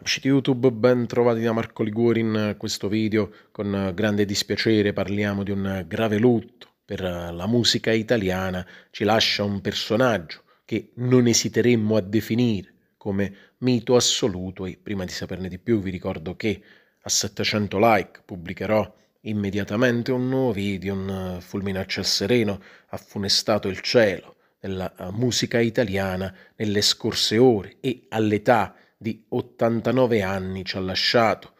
Amici di YouTube, ben trovati da Marco Liguori in questo video. Con grande dispiacere parliamo di un grave lutto per la musica italiana. Ci lascia un personaggio che non esiteremmo a definire come mito assoluto e prima di saperne di più vi ricordo che a 700 like pubblicherò immediatamente un nuovo video, un fulminaccio al sereno, ha funestato il cielo, della musica italiana nelle scorse ore e all'età di 89 anni ci ha lasciato,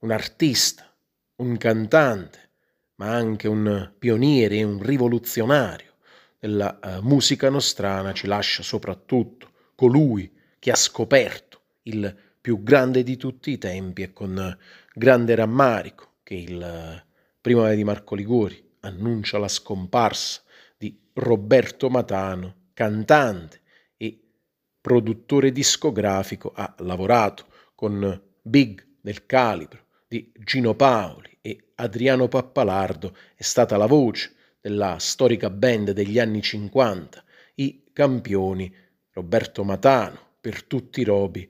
un artista, un cantante, ma anche un pioniere e un rivoluzionario della eh, musica nostrana, ci lascia soprattutto colui che ha scoperto il più grande di tutti i tempi e con grande rammarico che il eh, Primavera di Marco Ligori annuncia la scomparsa di Roberto Matano, cantante produttore discografico, ha lavorato con big del calibro di Gino Paoli e Adriano Pappalardo, è stata la voce della storica band degli anni 50, i campioni Roberto Matano, per tutti i Robi,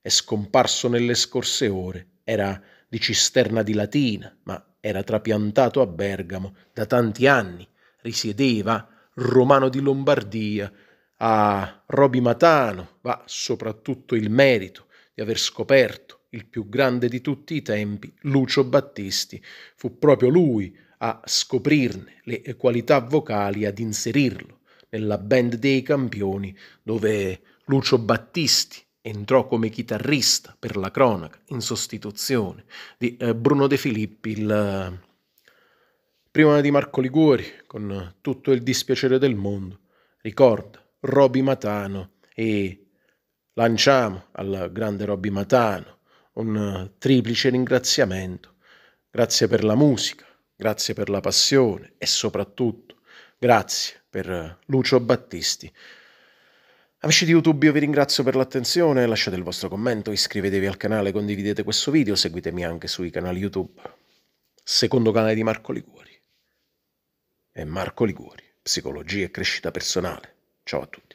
è scomparso nelle scorse ore, era di cisterna di Latina, ma era trapiantato a Bergamo da tanti anni, risiedeva Romano di Lombardia a Roby Matano va soprattutto il merito di aver scoperto il più grande di tutti i tempi, Lucio Battisti. Fu proprio lui a scoprirne le qualità vocali, ad inserirlo nella band dei campioni, dove Lucio Battisti entrò come chitarrista per la cronaca, in sostituzione di eh, Bruno De Filippi, il prima di Marco Liguori, con tutto il dispiacere del mondo. Ricorda Roby Matano e lanciamo al grande Roby Matano un triplice ringraziamento. Grazie per la musica, grazie per la passione e soprattutto grazie per Lucio Battisti. Amici di YouTube, io vi ringrazio per l'attenzione, lasciate il vostro commento, iscrivetevi al canale, condividete questo video, seguitemi anche sui canali YouTube. Secondo canale di Marco Liguori. È Marco Liguori, psicologia e crescita personale. Ciao a tutti.